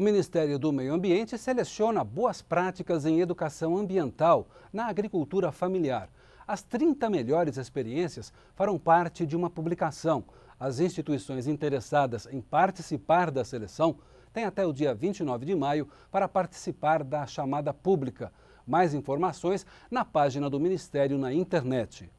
O Ministério do Meio Ambiente seleciona boas práticas em educação ambiental na agricultura familiar. As 30 melhores experiências farão parte de uma publicação. As instituições interessadas em participar da seleção têm até o dia 29 de maio para participar da chamada pública. Mais informações na página do Ministério na internet.